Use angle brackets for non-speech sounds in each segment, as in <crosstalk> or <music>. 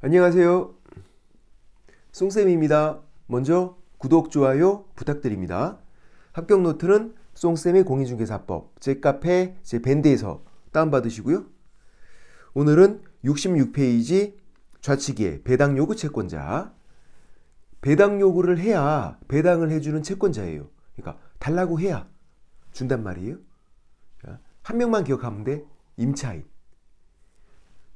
안녕하세요. 송쌤입니다. 먼저 구독, 좋아요 부탁드립니다. 합격 노트는 송쌤의 공인중개사법, 제 카페, 제 밴드에서 다운받으시고요. 오늘은 66페이지 좌측에 배당 요구 채권자. 배당 요구를 해야 배당을 해주는 채권자예요. 그러니까 달라고 해야 준단 말이에요. 한 명만 기억하면 돼. 임차인.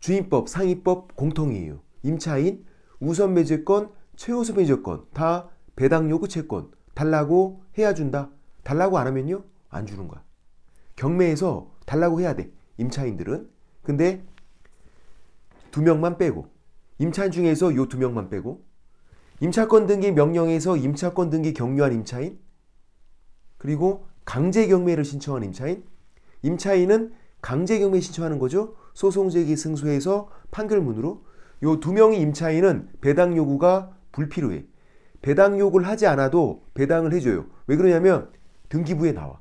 주임법, 상위법, 공통이에요. 임차인, 우선 매제권, 최우선 매제권 다 배당 요구 채권 달라고 해야 준다. 달라고 안 하면요 안 주는 거야. 경매에서 달라고 해야 돼 임차인들은. 근데 두 명만 빼고 임차인 중에서 요 두 명만 빼고 임차권 등기 명령에서 임차권 등기 경유한 임차인 그리고 강제 경매를 신청한 임차인 임차인은 강제 경매 신청하는 거죠. 소송 제기 승소해서 판결문으로 요두 명의 임차인은 배당 요구가 불필요해. 배당 요구를 하지 않아도 배당을 해줘요. 왜 그러냐면 등기부에 나와.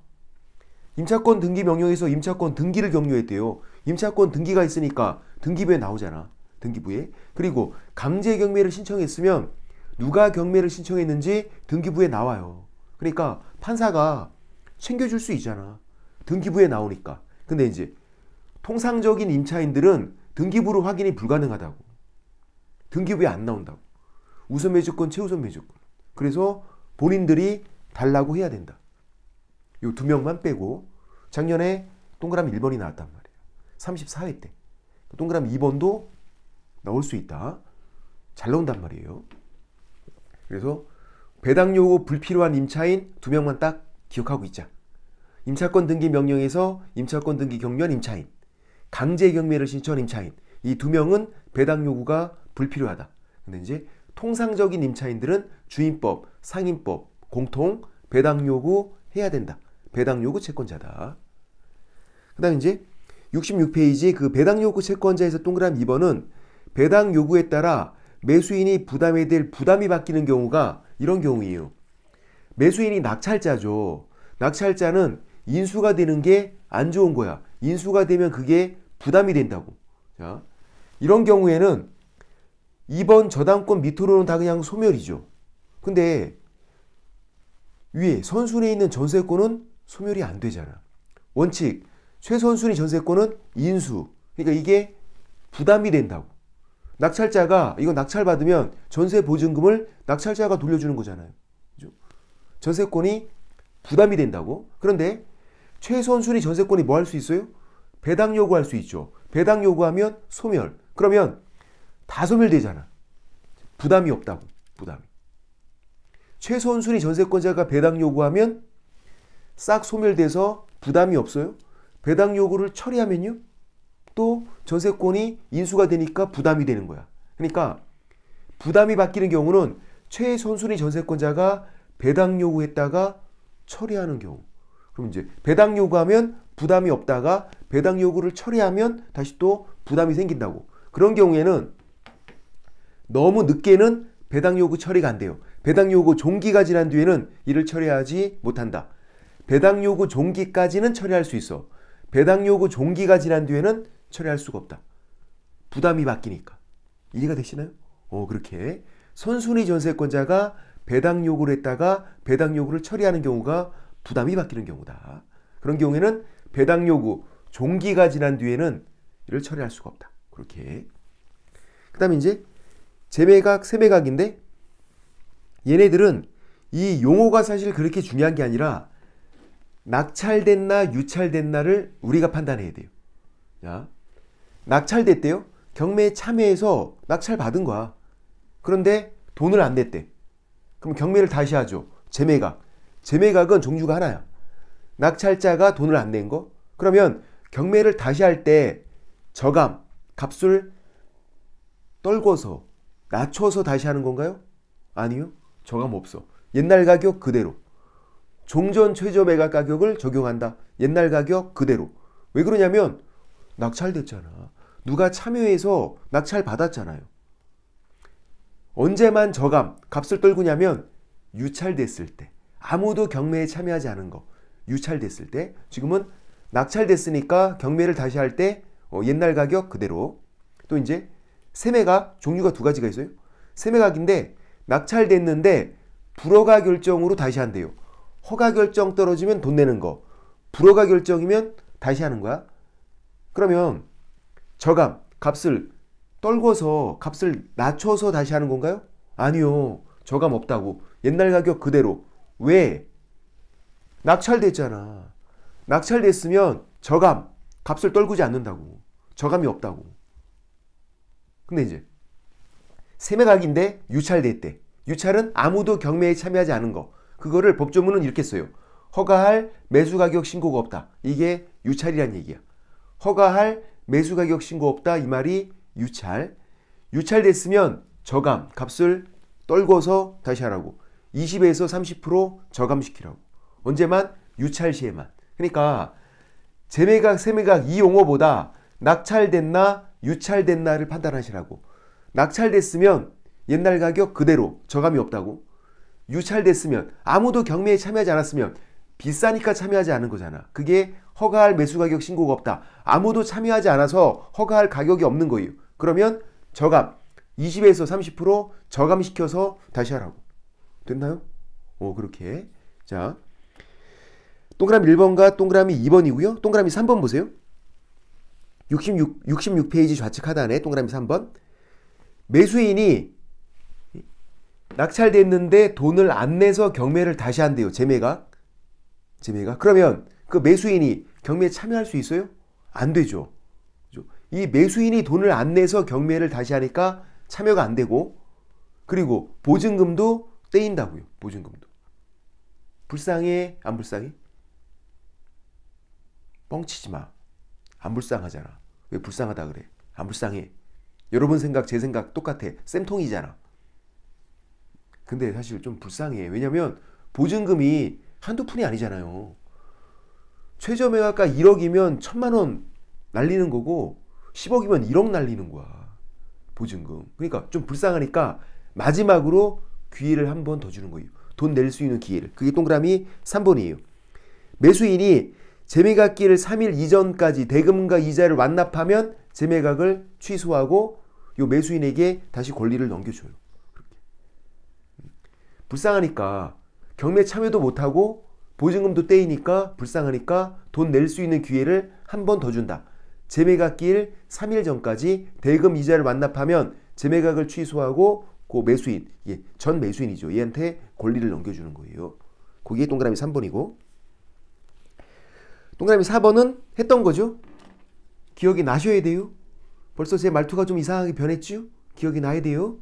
임차권 등기 명령에서 임차권 등기를 격려했대요 임차권 등기가 있으니까 등기부에 나오잖아. 등기부에. 그리고 강제 경매를 신청했으면 누가 경매를 신청했는지 등기부에 나와요. 그러니까 판사가 챙겨줄 수 있잖아. 등기부에 나오니까. 근데 이제 통상적인 임차인들은 등기부로 확인이 불가능하다고. 등기 부에 안 나온다고. 우선 매수권, 최우선 매수권. 그래서 본인들이 달라고 해야 된다. 요두 명만 빼고 작년에 동그라미 1번이 나왔단 말이에요. 34회 때. 그 동그라미 2번도 나올 수 있다. 잘 나온단 말이에요. 그래서 배당 요구 불필요한 임차인 두 명만 딱 기억하고 있자. 임차권 등기 명령에서 임차권 등기 경련 임차인, 강제 경매를 신청한 임차인 이 두 명은 배당 요구가 불필요하다. 근데 이제 통상적인 임차인들은 주임법, 상임법, 공통, 배당 요구 해야 된다. 배당 요구 채권자다. 그다음 에 이제 66페이지 그 배당 요구 채권자에서 동그라미 2번은 배당 요구에 따라 매수인이 부담해야 될 부담이 바뀌는 경우가 이런 경우예요. 매수인이 낙찰자죠. 낙찰자는 인수가 되는 게 안 좋은 거야. 인수가 되면 그게 부담이 된다고. 자, 이런 경우에는 이번 저당권 밑으로는 다 그냥 소멸이죠. 근데 위에 선순위에 있는 전세권은 소멸이 안 되잖아. 원칙 최선순위 전세권은 인수. 그러니까 이게 부담이 된다고. 낙찰자가 이거 낙찰 받으면 전세 보증금을 낙찰자가 돌려주는 거잖아요. 그죠? 전세권이 부담이 된다고. 그런데 최선순위 전세권이 뭐 할 수 있어요? 배당 요구할 수 있죠. 배당 요구하면 소멸. 그러면 다 소멸되잖아. 부담이 없다고. 부담이. 최소한 순위 전세권자가 배당 요구하면 싹 소멸돼서 부담이 없어요. 배당 요구를 처리하면요. 또 전세권이 인수가 되니까 부담이 되는 거야. 그러니까 부담이 바뀌는 경우는 최선순위 전세권자가 배당 요구했다가 처리하는 경우. 그럼 이제 배당 요구하면 부담이 없다가 배당 요구를 처리하면 다시 또 부담이 생긴다고. 그런 경우에는 너무 늦게는 배당 요구 처리가 안 돼요. 배당 요구 종기가 지난 뒤에는 이를 처리하지 못한다. 배당 요구 종기까지는 처리할 수 있어. 배당 요구 종기가 지난 뒤에는 처리할 수가 없다. 부담이 바뀌니까. 이해가 되시나요? 어, 그렇게 선순위 전세권자가 배당 요구를 했다가 배당 요구를 처리하는 경우가 부담이 바뀌는 경우다. 그런 경우에는 배당 요구 종기가 지난 뒤에는 이를 처리할 수가 없다. 그렇게. 그다음에 이제 재매각 세매각인데 얘네들은 이 용어가 사실 그렇게 중요한 게 아니라 낙찰됐나 유찰됐나를 우리가 판단해야 돼요. 자, 낙찰됐대요. 경매에 참여해서 낙찰받은 거야. 그런데 돈을 안 냈대. 그럼 경매를 다시 하죠. 재매각. 재매각은 종류가 하나야. 낙찰자가 돈을 안 낸 거. 그러면 경매를 다시 할 때 저감, 값을 떨궈서 낮춰서 다시 하는 건가요? 아니요. 저감없어. 옛날 가격 그대로. 종전 최저 매각 가격을 적용한다. 옛날 가격 그대로. 왜 그러냐면 낙찰됐잖아. 누가 참여해서 낙찰 받았잖아요. 언제만 저감, 값을 떨구냐면 유찰됐을 때. 아무도 경매에 참여하지 않은 거. 유찰됐을 때. 지금은 낙찰됐으니까 경매를 다시 할때 어, 옛날 가격 그대로. 또 이제 세매각 종류가 두 가지가 있어요. 세매각인데 낙찰됐는데 불허가 결정으로 다시 한대요. 허가 결정 떨어지면 돈 내는 거. 불허가 결정이면 다시 하는 거야. 그러면 저감, 값을 떨궈서 값을 낮춰서 다시 하는 건가요? 아니요. 저감 없다고. 옛날 가격 그대로. 왜? 낙찰됐잖아. 낙찰됐으면 저감, 값을 떨구지 않는다고. 저감이 없다고. 근데 이제 세매각인데 유찰됐대. 유찰은 아무도 경매에 참여하지 않은 거. 그거를 법조문은 이렇게 써요. 허가할 매수 가격 신고가 없다. 이게 유찰이란 얘기야. 허가할 매수 가격 신고 없다 이 말이 유찰. 유찰됐으면 저감 값을 떨궈서 다시 하라고. 20에서 30% 저감시키라고. 언제만 유찰 시에만. 그러니까 재매각 세매각 이 용어보다 낙찰됐나 유찰된 날을 판단하시라고. 낙찰됐으면 옛날 가격 그대로 저감이 없다고. 유찰됐으면 아무도 경매에 참여하지 않았으면 비싸니까 참여하지 않은 거잖아. 그게 허가할 매수 가격 신고가 없다. 아무도 참여하지 않아서 허가할 가격이 없는 거예요. 그러면 저감 20에서 30% 저감시켜서 다시 하라고. 됐나요? 오 어, 그렇게. 자. 동그라미 1번과 동그라미 2번이고요. 동그라미 3번 보세요. 66, 66페이지 좌측 하단에 동그라미 3번 매수인이 낙찰됐는데 돈을 안 내서 경매를 다시 한대요. 재매가. 재매가. 그러면 그 매수인이 경매에 참여할 수 있어요? 안 되죠. 이 매수인이 돈을 안 내서 경매를 다시 하니까 참여가 안 되고 그리고 보증금도 떼인다고요. 보증금도. 불쌍해? 안 불쌍해? 뻥치지 마. 안 불쌍하잖아. 왜 불쌍하다 그래? 안 불쌍해. 여러분 생각, 제 생각 똑같아. 쌤통이잖아. 근데 사실 좀 불쌍해. 왜냐면 보증금이 한두 푼이 아니잖아요. 최저매각가 1억이면 천만 원 날리는 거고 10억이면 1억 날리는 거야. 보증금. 그러니까 좀 불쌍하니까 마지막으로 기회를 한 번 더 주는 거예요. 돈 낼 수 있는 기회를. 그게 동그라미 3번이에요. 매수인이 재매각기를 3일 이전까지 대금과 이자를 완납하면 재매각을 취소하고 요 매수인에게 다시 권리를 넘겨줘요. 그렇게. 음. 불쌍하니까 경매 참여도 못하고 보증금도 떼이니까 불쌍하니까 돈 낼 수 있는 기회를 한 번 더 준다. 재매각기를 3일 전까지 대금 이자를 완납하면 재매각을 취소하고 그 매수인, 예, 전 매수인이죠. 얘한테 권리를 넘겨주는 거예요. 거기에 동그라미 3번이고 동그라미 4번은 했던 거죠. 기억이 나셔야 돼요. 벌써 제 말투가 좀 이상하게 변했죠? 기억이 나야 돼요.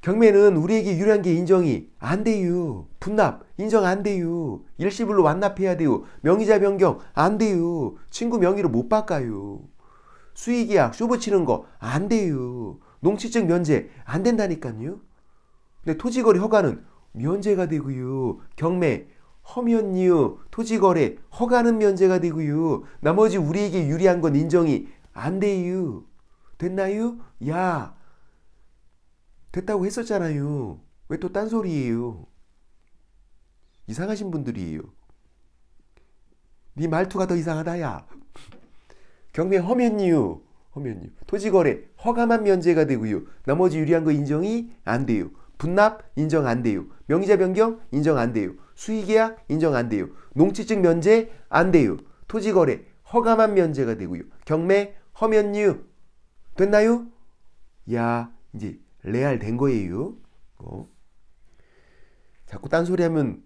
경매는 우리에게 유리한 게 인정이 안 돼요. 분납 인정 안 돼요. 일시불로 완납해야 돼요. 명의자 변경 안 돼요. 친구 명의로 못 바꿔요. 수익계약 쇼부치는 거 안 돼요. 농취증 면제 안 된다니까요. 근데 토지거래 허가는 면제가 되고요. 경매 허면이유, 토지거래, 허가는 면제가 되고요. 나머지 우리에게 유리한 건 인정이 안 돼요. 됐나요? 야, 됐다고 했었잖아요. 왜 또 딴소리예요? 이상하신 분들이에요. 네 말투가 더 이상하다, 야. 경매 허면이유, 허면이유. 토지거래, 허가만 면제가 되고요. 나머지 유리한 거 인정이 안 돼요. 분납 인정 안 돼요. 명의자 변경 인정 안 돼요. 수의계약 인정 안 돼요. 농지증 면제 안 돼요. 토지거래 허가만 면제가 되고요. 경매 허면유 됐나요? 야 이제 레알 된 거예요. 어. 자꾸 딴소리 하면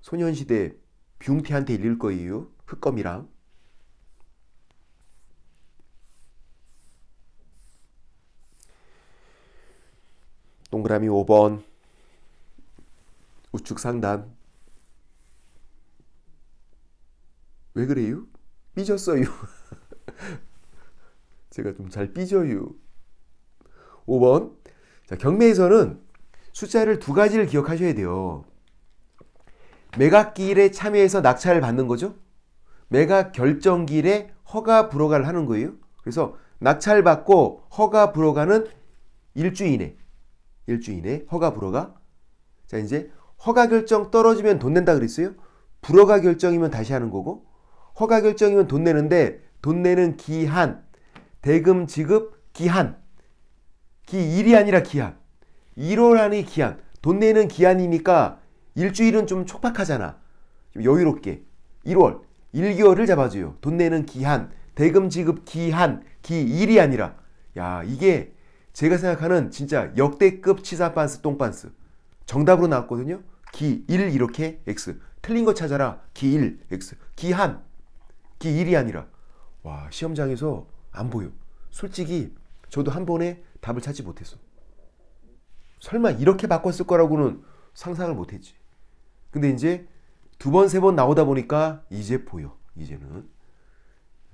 소년시대 뷰웅티한테 일릴 거예요. 흑검이랑. 동그라미 5번 우측 상단 왜 그래요? 삐졌어요. <laughs> 제가 좀 잘 삐져요. 5번 자, 경매에서는 숫자를 두 가지를 기억하셔야 돼요. 매각기일에 참여해서 낙찰을 받는 거죠. 매각 결정기일에 허가 불허가를 하는 거예요. 그래서 낙찰받고 허가 불허가는 일주 일 이내 일주인의 일 허가 불허가 자 이제 허가 결정 떨어지면 돈 낸다 그랬어요 불허가 결정이면 다시 하는 거고 허가 결정이면 돈 내는데 돈 내는 기한 대금 지급 기한 기일이 아니라 기한 1월 안에 기한 돈 내는 기한이니까 일주일은 좀 촉박하잖아 좀 여유롭게 1월 1개월을 잡아줘요 돈 내는 기한 대금 지급 기한 기일이 아니라 야 이게 제가 생각하는 진짜 역대급 치사 반스 똥반스 정답으로 나왔거든요. 기1 이렇게 x 틀린 거 찾아라 기1 x 기한 기 1이 아니라 와 시험장에서 안 보여. 솔직히 저도 한 번에 답을 찾지 못했어. 설마 이렇게 바꿨을 거라고는 상상을 못했지. 근데 이제 두 번, 세 번 나오다 보니까 이제 보여. 이제는.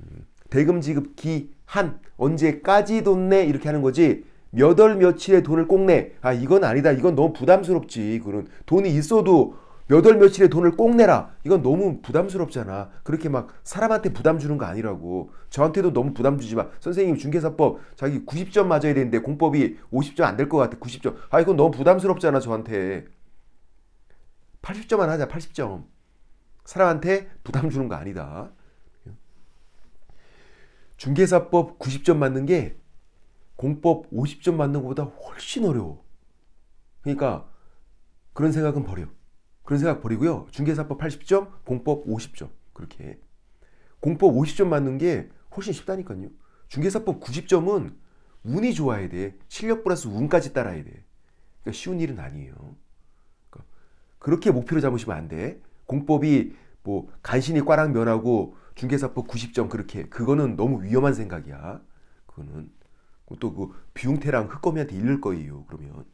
음, 대금 지급 기, 한, 언제까지 돈 내 이렇게 하는 거지 몇월 며칠에 돈을 꼭 내. 아 이건 아니다. 이건 너무 부담스럽지. 그런 돈이 있어도 몇 월 며칠에 돈을 꼭 내라. 이건 너무 부담스럽잖아. 그렇게 막 사람한테 부담 주는 거 아니라고. 저한테도 너무 부담 주지 마. 선생님 중개사법 자기 90점 맞아야 되는데 공법이 50점 안 될 것 같아. 90점. 아 이건 너무 부담스럽잖아 저한테. 80점만 하자. 80점. 사람한테 부담 주는 거 아니다. 중개사법 90점 맞는 게 공법 50점 맞는 것보다 훨씬 어려워. 그러니까 그런 생각은 버려. 그런 생각 버리고요. 중개사법 80점, 공법 50점. 그렇게 해. 공법 50점 맞는 게 훨씬 쉽다니까요. 중개사법 90점은 운이 좋아야 돼. 실력 플러스 운까지 따라야 돼. 그러니까 쉬운 일은 아니에요. 그러니까 그렇게목표를 잡으시면 안 돼. 공법이 뭐 간신히 꽈랑 면하고 중개사법 90점 그렇게 그거는 너무 위험한 생각이야. 그거는 또그 비용태랑 흑검이한테 잃을 거예요. 그러면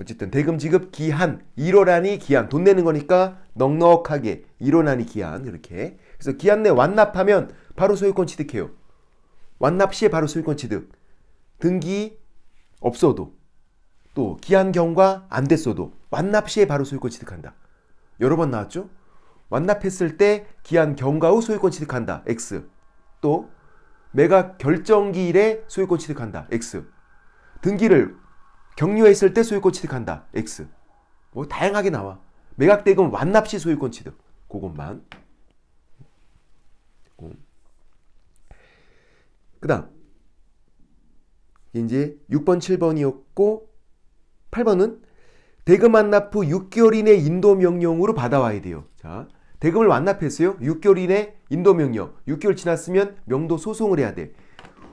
어쨌든 대금 지급 기한 1월안이 기한 돈 내는 거니까 넉넉하게 1월안이 기한 이렇게 그래서 기한 내 완납하면 바로 소유권 취득해요. 완납 시에 바로 소유권 취득. 등기 없어도 또 기한 경과 안 됐어도 완납 시에 바로 소유권 취득한다. 여러 번 나왔죠? 완납했을 때 기한 경과 후 소유권 취득한다. X. 또 매각 결정기일에 소유권 취득한다. X. 등기를 격려했을 때 소유권 취득한다. X. 뭐 다양하게 나와. 매각 대금 완납 시 소유권 취득. 그것만. 그다음 이제 6번, 7번이었고 8번은 대금 완납 후 6개월 이내 인도 명령으로 받아와야 돼요. 자, 대금을 완납했어요. 6개월 이내 인도 명령 6개월 지났으면 명도 소송을 해야 돼.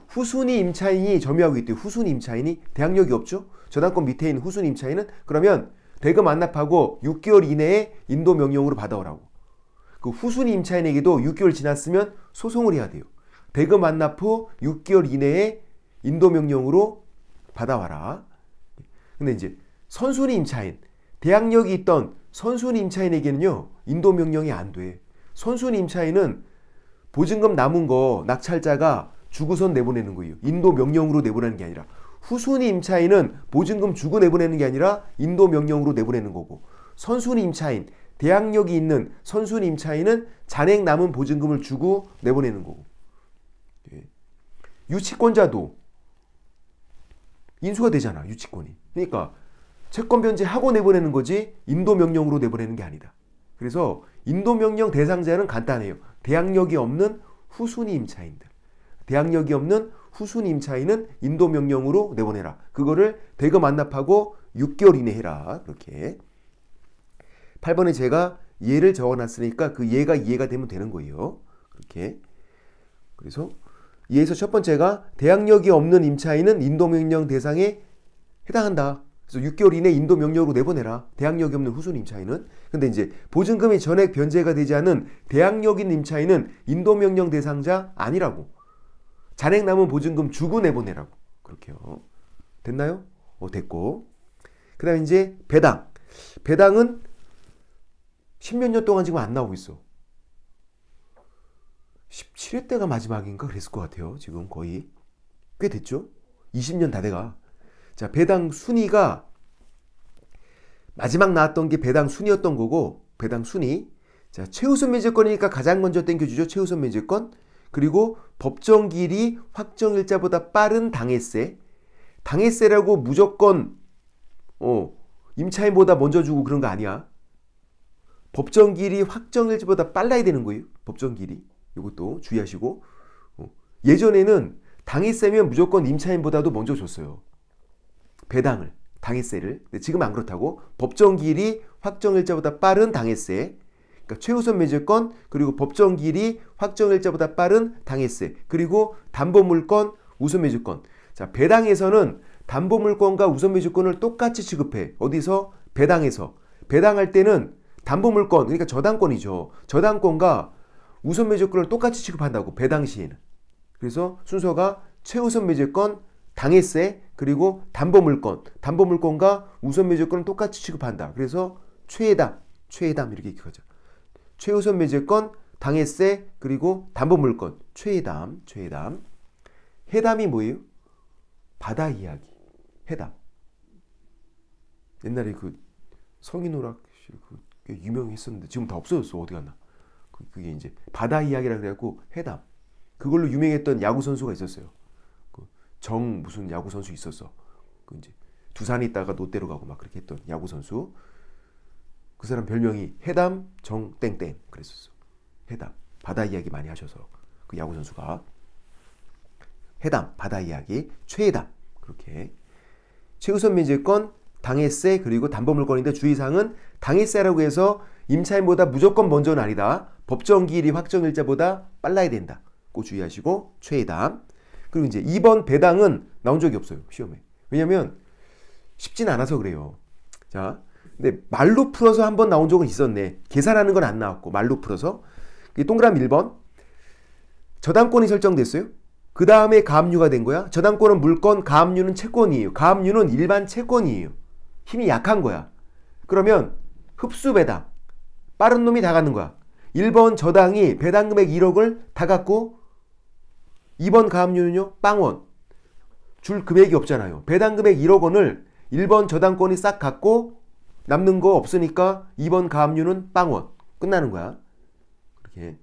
후순위 임차인이 점유하고 있대 후순위 임차인이 대항력이 없죠. 저당권 밑에 있는 후순위 임차인은 그러면 대금 안납하고 6개월 이내에 인도 명령으로 받아오라고. 그 후순위 임차인에게도 6개월 지났으면 소송을 해야 돼요. 대금 안납 후 6개월 이내에 인도 명령으로 받아와라. 근데 이제 선순위 임차인, 대항력이 있던 선순위 임차인에게는요. 인도 명령이 안 돼. 선순위 임차인은 보증금 남은 거 낙찰자가 주고선 내보내는 거예요. 인도 명령으로 내보내는 게 아니라 후순위 임차인은 보증금 주고 내보내는 게 아니라 인도 명령으로 내보내는 거고 선순위 임차인 대항력이 있는 선순위 임차인은 잔액 남은 보증금을 주고 내보내는 거고 예. 유치권자도 인수가 되잖아 유치권이 그러니까 채권 변제하고 내보내는 거지 인도 명령으로 내보내는 게 아니다 그래서 인도명령 대상자는 간단해요. 대항력이 없는 후순위 임차인들. 대항력이 없는 후순위 임차인은 인도명령으로 내보내라. 그거를 대거 만납하고 6개월 이내 해라. 그렇게. 8번에 제가 예를 적어놨으니까 그 예가 이해가 되면 되는 거예요. 그렇게. 그래서 예에서 첫 번째가 대항력이 없는 임차인은 인도명령 대상에 해당한다. 그래서 6개월 이내 인도 명령으로 내보내라. 대항력이 없는 후순 임차인은. 근데 이제 보증금이 전액 변제가 되지 않은 대항력인 임차인은 인도 명령 대상자 아니라고. 잔액 남은 보증금 주고 내보내라고. 그렇게요. 됐나요? 어, 됐고. 그 다음에 이제 배당. 배당은 십몇 년 동안 지금 안 나오고 있어. 17회 때가 마지막인가 그랬을 것 같아요. 지금 거의. 꽤 됐죠? 20년 다 돼가. 자, 배당 순위가 마지막 나왔던 게 배당 순위였던 거고 배당 순위. 자, 최우선 면제권이니까 가장 먼저 땡겨주죠. 최우선 면제권. 그리고 법정 길이 확정일자보다 빠른 당해세. 당해세라고 무조건 어, 임차인보다 먼저 주고 그런 거 아니야. 법정 길이 확정일자보다 빨라야 되는 거예요. 법정 길이. 이것도 주의하시고. 어. 예전에는 당해세면 무조건 임차인보다도 먼저 줬어요. 배당을 당해세를 근데 지금 안 그렇다고 법정기일이 확정일자보다 빠른 당해세 그러니까 최우선 매제권 그리고 법정기일이 확정일자보다 빠른 당해세 그리고 담보물권 우선 매주권 자 배당에서는 담보물권과 우선 매주권을 똑같이 취급해 어디서 배당에서 배당할 때는 담보물권 그러니까 저당권이죠 저당권과 우선 매제권을 똑같이 취급한다고 배당 시에는 그래서 순서가 최우선 매제권 당해세 그리고 담보물건 담보물건과 우선 매제권은 똑같이 취급한다. 그래서 최혜담 최혜담 이렇게 얘기하죠. 최우선 매제권 당해세 그리고 담보물건 최혜담 최혜담 해담이 뭐예요? 바다 이야기 해담 옛날에 그 성인오락실 그 유명했었는데 지금 다 없어졌어 어디 갔나 그, 그게 이제 바다 이야기라 그래갖고 해담 그걸로 유명했던 야구 선수가 있었어요 정 무슨 야구 선수 있었어. 그 이제 두산에 있다가 롯데로 가고 막 그렇게 했던 야구 선수. 그 사람 별명이 해담 정 땡땡 그랬었어. 해담 바다 이야기 많이 하셔서 그 야구 선수가 해담 바다 이야기 최해담 그렇게 최우선 민재건 당해세 그리고 담보물건인데 주의사항은 당해세라고 해서 임차인보다 무조건 먼저는 아니다. 법정기일이 확정일자보다 빨라야 된다. 꼭 주의하시고 최해담 그리고 이제 2번 배당은 나온 적이 없어요. 시험에. 왜냐면 쉽진 않아서 그래요. 자, 근데 말로 풀어서 한 번 나온 적은 있었네. 계산하는 건 안 나왔고 말로 풀어서. 동그라미 1번. 저당권이 설정됐어요. 그 다음에 가압류가 된 거야. 저당권은 물건, 가압류는 채권이에요. 가압류는 일반 채권이에요. 힘이 약한 거야. 그러면 흡수 배당. 빠른 놈이 다 가는 거야. 1번 저당이 배당금액 1억을 다 갖고 2번 가압류는요. 빵원. 줄 금액이 없잖아요. 배당 금액 1억 원을 1번 저당권이 싹 갖고 남는 거 없으니까 2번 가압류는 빵원. 끝나는 거야. 이렇게.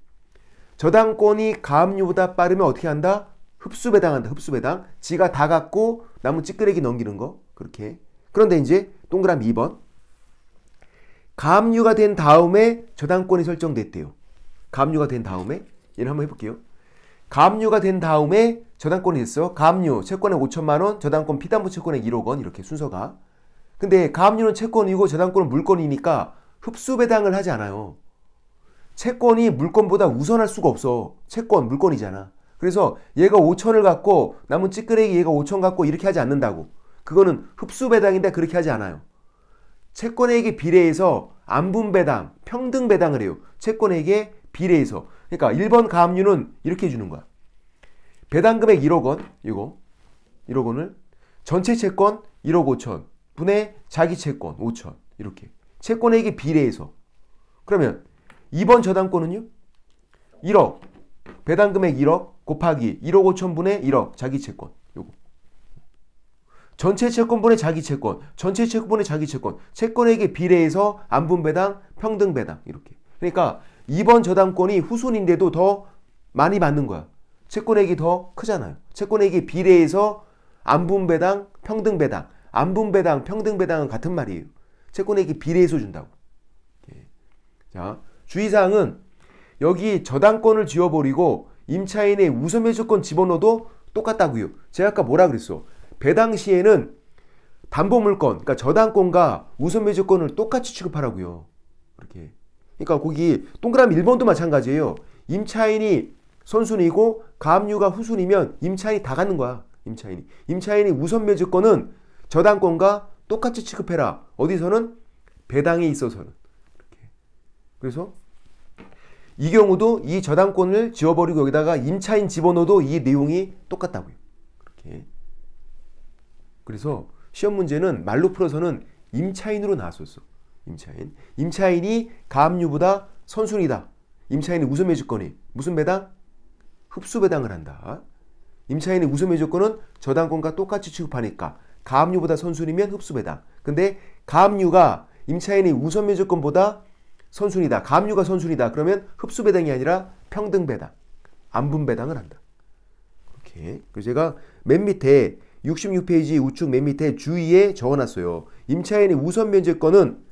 저당권이 가압류보다 빠르면 어떻게 한다? 흡수 배당한다. 흡수 배당. 지가 다 갖고 남은 찌끄레기 넘기는 거. 그렇게. 그런데 이제 동그라미 2번. 가압류가 된 다음에 저당권이 설정됐대요. 가압류가 된 다음에 얘를 한번 해볼게요. 감압류가된 다음에 저당권이 됐어요. 감압류 채권에 5천만 원, 저당권 피담보 채권에 1억 원 이렇게 순서가. 근데 감압류는 채권이고 저당권은 물건이니까 흡수 배당을 하지 않아요. 채권이 물건보다 우선할 수가 없어. 채권 물건이잖아. 그래서 얘가 5천을 갖고 남은 찌끄레기 얘가 5천 갖고 이렇게 하지 않는다고. 그거는 흡수 배당인데 그렇게 하지 않아요. 채권에게 비례해서 안분 배당, 평등 배당을 해요. 채권에게 비례해서. 그러니까 1번 가압류는 이렇게 해주는 거야. 배당금액 1억 원, 이거. 1억 원을 전체 채권 1억 5천 분의 자기 채권 5천 이렇게. 채권액이 비례해서. 그러면 2번 저당권은요? 1억 배당금액 1억 곱하기 1억 5천분의 1억 자기 채권 요거 전체 채권분의 자기 채권 전체 채권분의 자기 채권 채권액에 비례해서 안분 배당 평등 배당 이렇게 그러니까 이번 저당권이 후순인데도 더 많이 받는 거야. 채권액이 더 크잖아요. 채권액이 비례해서 안분배당, 평등배당. 안분배당, 평등배당은 같은 말이에요. 채권액이 비례해서 준다고. 예. 자, 주의사항은 여기 저당권을 지워버리고 임차인의 우선매수권 집어넣어도 똑같다고요. 제가 아까 뭐라 그랬어? 배당 시에는 담보물권, 그러니까 저당권과 우선매수권을 똑같이 취급하라고요. 그러니까 거기 동그라미 1번도 마찬가지예요. 임차인이 선순위고 가압류가 후순위면 임차인이 다 갖는 거야. 임차인이. 임차인이 우선 매수권은 저당권과 똑같이 취급해라. 어디서는 배당에 있어서는. 이렇게. 그래서 이 경우도 이 저당권을 지워버리고 여기다가 임차인 집어넣어도 이 내용이 똑같다고요. 이렇게. 그래서 시험 문제는 말로 풀어서는 임차인으로 나왔었어. 임차인. 임차인이 가압류보다 선순위다. 임차인의 우선 매주 권이 무슨 배당? 흡수 배당을 한다. 임차인의 우선 매주 권은 저당권과 똑같이 취급하니까 가압류보다 선순위면 흡수 배당. 근데 가압류가 임차인의 우선 매조권보다 선순위다. 가압류가 선순위다. 그러면 흡수 배당이 아니라 평등 배당, 안분 배당을 한다. 이렇게. 그리고 제가 맨 밑에 66페이지 우측 맨 밑에 주의에 적어놨어요. 임차인의 우선 면제권은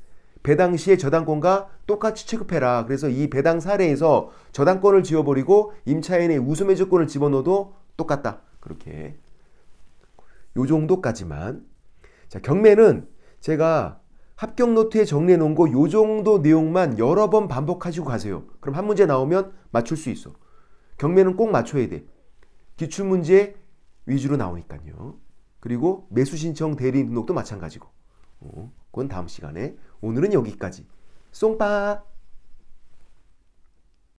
배당 시에 저당권과 똑같이 취급해라. 그래서 이 배당 사례에서 저당권을 지워버리고 임차인의 우수매수권을 집어넣어도 똑같다. 그렇게 요 정도까지만 자 경매는 제가 합격 노트에 정리해 놓은 거 요 정도 내용만 여러 번 반복하시고 가세요. 그럼 한 문제 나오면 맞출 수 있어. 경매는 꼭 맞춰야 돼. 기출 문제 위주로 나오니까요. 그리고 매수 신청 대리 등록도 마찬가지고. 어, 그건 다음 시간에 오늘은 여기까지. 쏭빠!